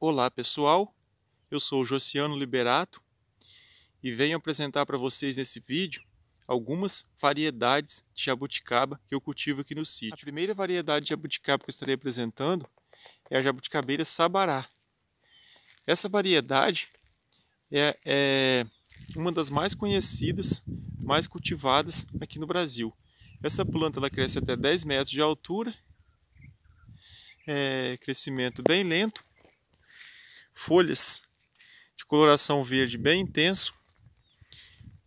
Olá pessoal, eu sou o Josiano Liberato e venho apresentar para vocês nesse vídeo algumas variedades de jabuticaba que eu cultivo aqui no sítio. A primeira variedade de jabuticaba que eu estarei apresentando é a jabuticabeira sabará. Essa variedade é, é uma das mais conhecidas, mais cultivadas aqui no Brasil. Essa planta ela cresce até 10 metros de altura, é crescimento bem lento, folhas de coloração verde bem intenso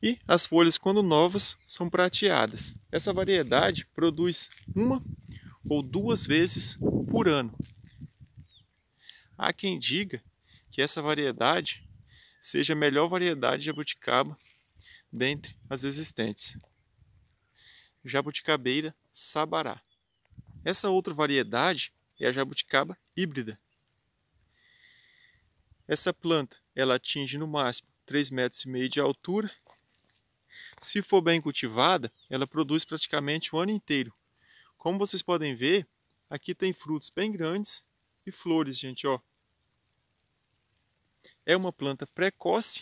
e as folhas, quando novas, são prateadas. Essa variedade produz uma ou duas vezes por ano. Há quem diga que essa variedade seja a melhor variedade de jabuticaba dentre as existentes. Jabuticabeira sabará. Essa outra variedade é a jabuticaba híbrida, essa planta ela atinge no máximo 3,5 metros de altura. Se for bem cultivada, ela produz praticamente o ano inteiro. Como vocês podem ver, aqui tem frutos bem grandes e flores, gente, ó. É uma planta precoce,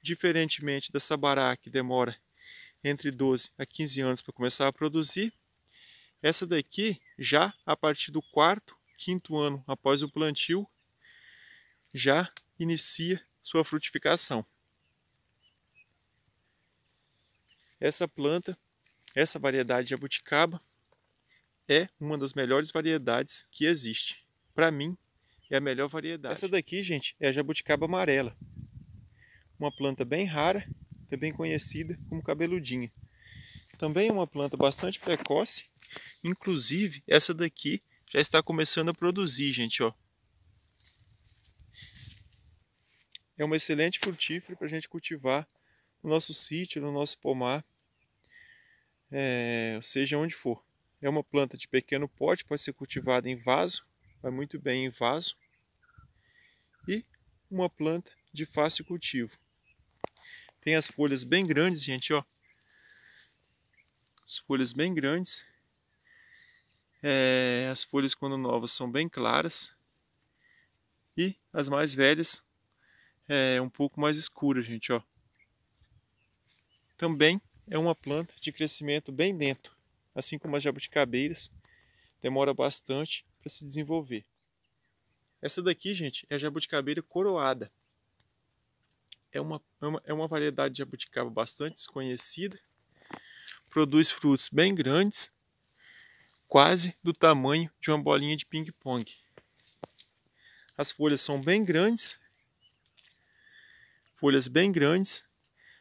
diferentemente da sabará que demora entre 12 a 15 anos para começar a produzir. Essa daqui, já a partir do quarto, quinto ano após o plantio, já inicia sua frutificação. Essa planta, essa variedade de jabuticaba, é uma das melhores variedades que existe. Para mim, é a melhor variedade. Essa daqui, gente, é a jabuticaba amarela. Uma planta bem rara, também conhecida como cabeludinha. Também é uma planta bastante precoce. Inclusive, essa daqui já está começando a produzir, gente, ó. É uma excelente frutífera para a gente cultivar no nosso sítio, no nosso pomar, é, seja onde for. É uma planta de pequeno porte, pode ser cultivada em vaso, vai muito bem em vaso. E uma planta de fácil cultivo. Tem as folhas bem grandes, gente, ó. As folhas bem grandes. É, as folhas quando novas são bem claras. E as mais velhas é um pouco mais escura, gente, ó. Também é uma planta de crescimento bem lento, assim como as jabuticabeiras, demora bastante para se desenvolver. Essa daqui, gente, é a jabuticabeira coroada. É uma, é uma, é uma variedade de jabuticaba bastante desconhecida, produz frutos bem grandes, quase do tamanho de uma bolinha de ping-pong. As folhas são bem grandes folhas bem grandes,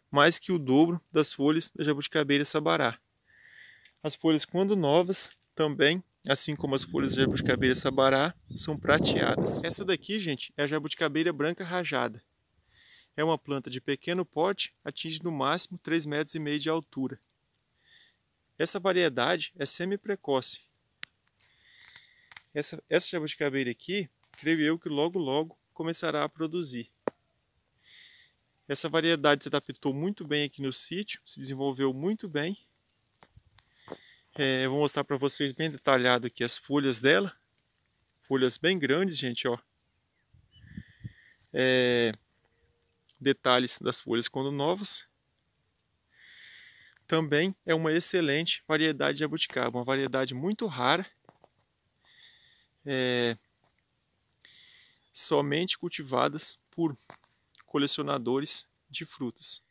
mais que o dobro das folhas da jabuticabeira sabará. As folhas, quando novas, também, assim como as folhas da jabuticabeira sabará, são prateadas. Essa daqui, gente, é a jabuticabeira branca rajada. É uma planta de pequeno porte, atinge no máximo 3,5 metros e meio de altura. Essa variedade é semi-precoce. Essa, essa jabuticabeira aqui, creio eu que logo logo começará a produzir. Essa variedade se adaptou muito bem aqui no sítio, se desenvolveu muito bem. É, vou mostrar para vocês bem detalhado aqui as folhas dela. Folhas bem grandes, gente, ó. É, detalhes das folhas quando novas. Também é uma excelente variedade de jabuticaba, uma variedade muito rara. É, somente cultivadas por colecionadores de frutas.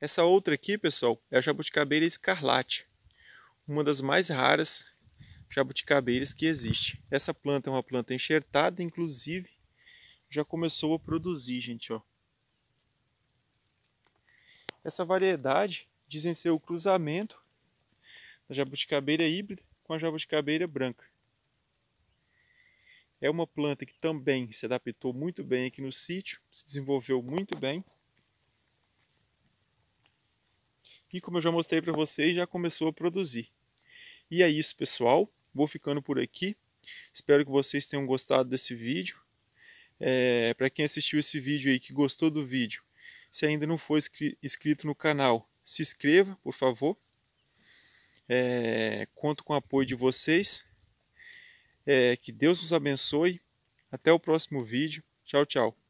Essa outra aqui, pessoal, é a jabuticabeira escarlate, uma das mais raras jabuticabeiras que existe. Essa planta é uma planta enxertada, inclusive já começou a produzir, gente, ó. Essa variedade dizem ser o cruzamento da jabuticabeira híbrida com a jabuticabeira branca. É uma planta que também se adaptou muito bem aqui no sítio, se desenvolveu muito bem. E como eu já mostrei para vocês, já começou a produzir. E é isso, pessoal. Vou ficando por aqui. Espero que vocês tenham gostado desse vídeo. É, para quem assistiu esse vídeo aí, que gostou do vídeo, se ainda não for inscrito no canal, se inscreva, por favor. É, conto com o apoio de vocês. É, que Deus nos abençoe. Até o próximo vídeo. Tchau, tchau.